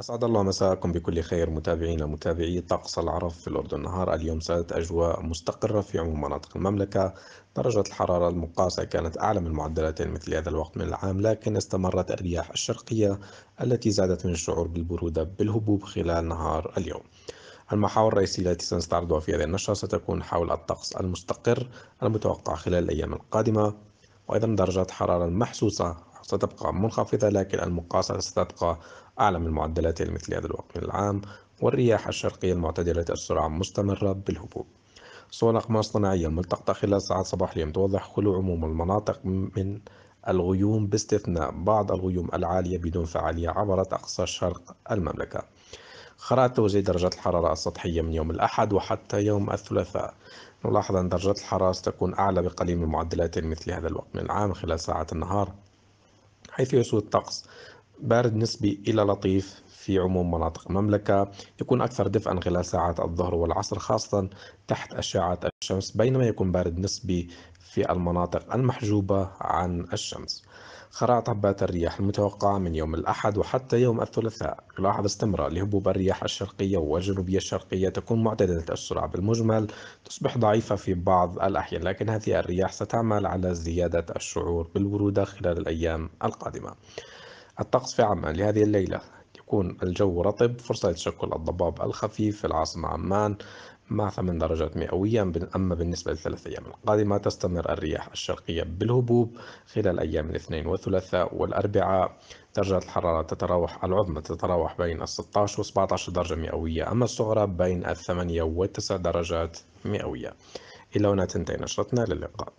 أسعد الله مساءكم بكل خير متابعينا متابعي طقس العرب في الأردن نهار اليوم سادت أجواء مستقرة في عموم مناطق المملكة درجة الحرارة المقاسة كانت أعلى من معدلات مثل هذا الوقت من العام لكن استمرت الرياح الشرقية التي زادت من الشعور بالبرودة بالهبوب خلال نهار اليوم المحاور الرئيسية التي سنستعرضها في هذه النشرة ستكون حول الطقس المستقر المتوقع خلال الأيام القادمة وأيضا درجات حرارة محسوسة ستبقى منخفضة لكن المقاسا ستبقى أعلى من معدلاتها المثلية هذا الوقت من العام والرياح الشرقية المعتدلة السرعة مستمرة بالهبوط صور أقمار صناعية ملتقطة خلال ساعات صباح اليوم توضح خلو عموم المناطق من الغيوم باستثناء بعض الغيوم العالية بدون فعالية عبرت أقصى شرق المملكة خرائط توزيع درجات الحرارة السطحية من يوم الأحد وحتى يوم الثلاثاء نلاحظ أن درجات الحرارة ستكون أعلى بقليل من معدلات مثل هذا الوقت من العام خلال ساعات النهار حيث يسود الطقس بارد نسبي إلى لطيف في عموم مناطق المملكة يكون أكثر دفئا خلال ساعات الظهر والعصر خاصة تحت أشعة الشمس بينما يكون بارد نسبي في المناطق المحجوبة عن الشمس خرائط هبات الرياح المتوقعة من يوم الأحد وحتى يوم الثلاثاء يلاحظ استمرار لهبوب الرياح الشرقية والجنوبية الشرقية تكون معتدلة السرعة بالمجمل تصبح ضعيفة في بعض الأحيان لكن هذه الرياح ستعمل على زيادة الشعور بالبرودة خلال الأيام القادمة الطقس في عمان لهذه الليلة يكون الجو رطب فرصة لتشكل الضباب الخفيف في العاصمة عمان مع 8 درجات مئوية أما بالنسبة للثلاث أيام القادمة تستمر الرياح الشرقية بالهبوب خلال أيام الاثنين والثلاثاء والأربعاء درجات الحرارة تتراوح العظمى تتراوح بين ال 16 و 17 درجة مئوية أما الصغرى بين الثمانية والتسع درجات مئوية إلى هنا تنتهي نشرتنا للقاء